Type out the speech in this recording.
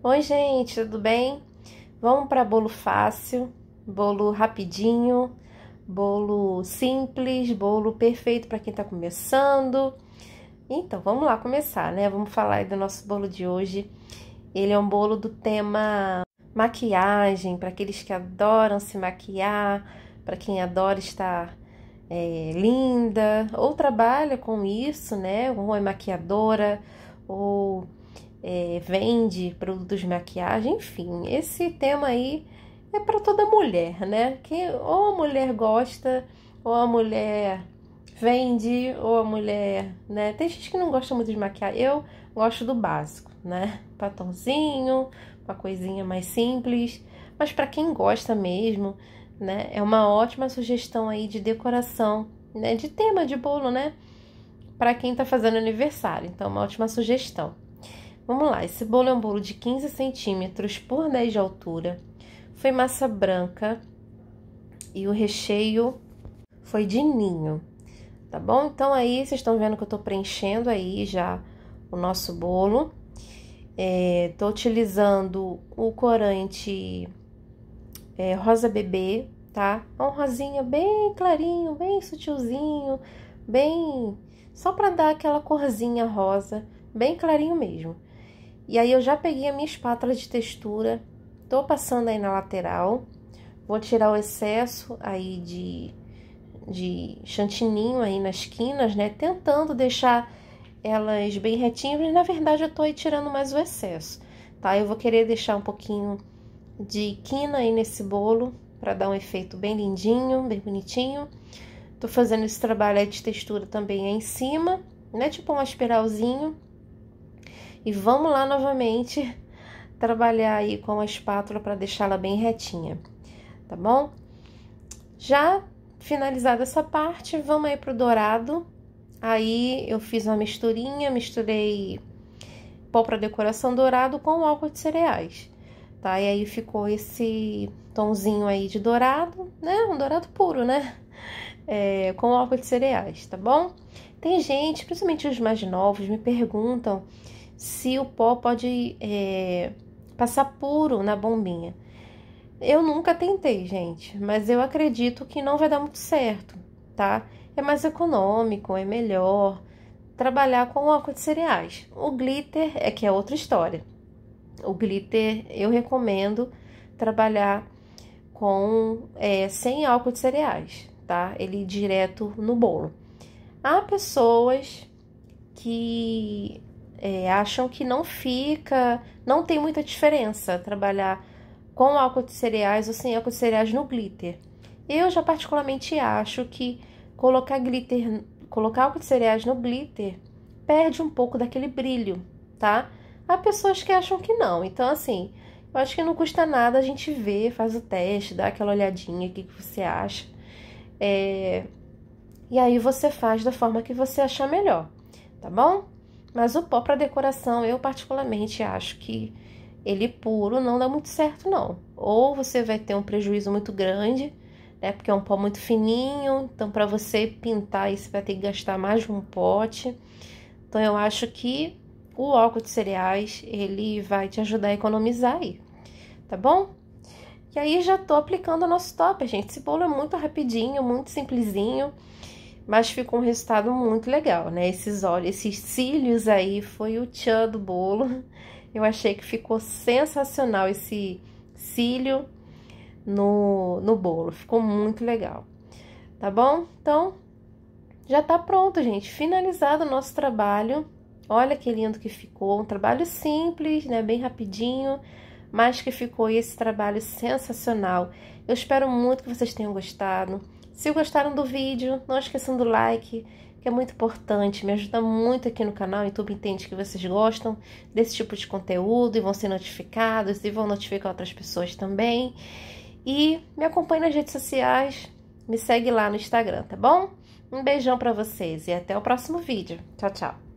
Oi, gente, tudo bem? Vamos para bolo fácil, bolo rapidinho, bolo simples, bolo perfeito para quem está começando. Então, vamos lá começar, né? Vamos falar do nosso bolo de hoje. Ele é um bolo do tema maquiagem, para aqueles que adoram se maquiar, para quem adora estar é, linda, ou trabalha com isso, né? Ou é maquiadora, ou é, vende produtos de maquiagem, enfim, esse tema aí é para toda mulher, né? Quem, ou a mulher gosta, ou a mulher vende, ou a mulher, né? Tem gente que não gosta muito de maquiagem, eu gosto do básico, né? Batonzinho, uma coisinha mais simples, mas para quem gosta mesmo, né? É uma ótima sugestão aí de decoração, né? De tema de bolo, né? Para quem tá fazendo aniversário, então uma ótima sugestão. Vamos lá, esse bolo é um bolo de 15 centímetros por 10 de altura. Foi massa branca e o recheio foi de ninho, tá bom? Então aí vocês estão vendo que eu tô preenchendo aí já o nosso bolo. É, tô utilizando o corante é, rosa bebê, tá? É um rosinha bem clarinho, bem sutilzinho, bem... Só pra dar aquela corzinha rosa, bem clarinho mesmo. E aí eu já peguei a minha espátula de textura, tô passando aí na lateral, vou tirar o excesso aí de, de chantininho aí nas quinas, né? Tentando deixar elas bem retinhas, mas na verdade eu tô aí tirando mais o excesso, tá? Eu vou querer deixar um pouquinho de quina aí nesse bolo, para dar um efeito bem lindinho, bem bonitinho. Tô fazendo esse trabalho aí de textura também aí em cima, né? Tipo um espiralzinho e vamos lá novamente trabalhar aí com a espátula para deixá-la bem retinha, tá bom? Já finalizada essa parte, vamos aí pro dourado. Aí eu fiz uma misturinha, misturei pó para decoração dourado com álcool de cereais, tá? E aí ficou esse tonzinho aí de dourado, né? Um dourado puro, né? É, com álcool de cereais, tá bom? Tem gente, principalmente os mais novos, me perguntam se o pó pode é, passar puro na bombinha. Eu nunca tentei, gente, mas eu acredito que não vai dar muito certo, tá? É mais econômico, é melhor trabalhar com álcool de cereais. O glitter é que é outra história. O glitter eu recomendo trabalhar com é, sem álcool de cereais, tá? Ele direto no bolo. Há pessoas que é, acham que não fica, não tem muita diferença trabalhar com álcool de cereais ou sem álcool de cereais no glitter. Eu já particularmente acho que colocar glitter, colocar álcool de cereais no glitter perde um pouco daquele brilho, tá? Há pessoas que acham que não. Então assim, eu acho que não custa nada a gente ver, faz o teste, dá aquela olhadinha, o que, você acha. É... E aí você faz da forma que você achar melhor, tá bom? Mas o pó para decoração, eu particularmente acho que ele puro não dá muito certo, não. Ou você vai ter um prejuízo muito grande, né? Porque é um pó muito fininho, então para você pintar isso vai ter que gastar mais de um pote. Então eu acho que o álcool de cereais, ele vai te ajudar a economizar aí, tá bom? E aí já tô aplicando o nosso topper, gente. Esse bolo é muito rapidinho, muito simplesinho mas ficou um resultado muito legal, né? Esses olhos, esses cílios aí foi o tchan do bolo. Eu achei que ficou sensacional esse cílio no, no bolo, ficou muito legal, tá bom? Então, já tá pronto, gente, finalizado o nosso trabalho. Olha que lindo que ficou, um trabalho simples, né, bem rapidinho, mas que ficou esse trabalho sensacional. Eu espero muito que vocês tenham gostado. Se gostaram do vídeo, não esqueçam do like, que é muito importante, me ajuda muito aqui no canal. O YouTube entende que vocês gostam desse tipo de conteúdo e vão ser notificados e vão notificar outras pessoas também. E me acompanhe nas redes sociais, me segue lá no Instagram, tá bom? Um beijão para vocês e até o próximo vídeo. Tchau, tchau.